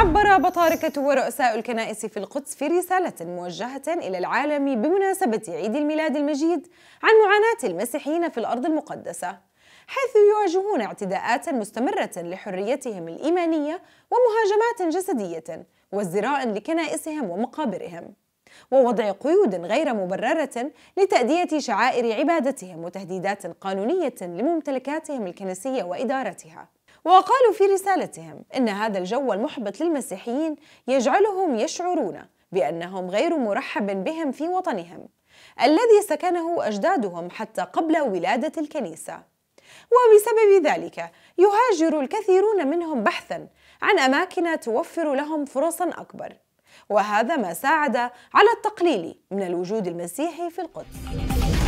عبر بطاركة ورؤساء الكنائس في القدس في رسالة موجهة إلى العالم بمناسبة عيد الميلاد المجيد عن معاناة المسيحيين في الأرض المقدسة حيث يواجهون اعتداءات مستمرة لحريتهم الإيمانية ومهاجمات جسدية وازدراء لكنائسهم ومقابرهم ووضع قيود غير مبررة لتأدية شعائر عبادتهم وتهديدات قانونية لممتلكاتهم الكنسية وإدارتها وقالوا في رسالتهم إن هذا الجو المحبط للمسيحيين يجعلهم يشعرون بأنهم غير مرحب بهم في وطنهم الذي سكنه أجدادهم حتى قبل ولادة الكنيسة وبسبب ذلك يهاجر الكثيرون منهم بحثا عن أماكن توفر لهم فرصا أكبر وهذا ما ساعد على التقليل من الوجود المسيحي في القدس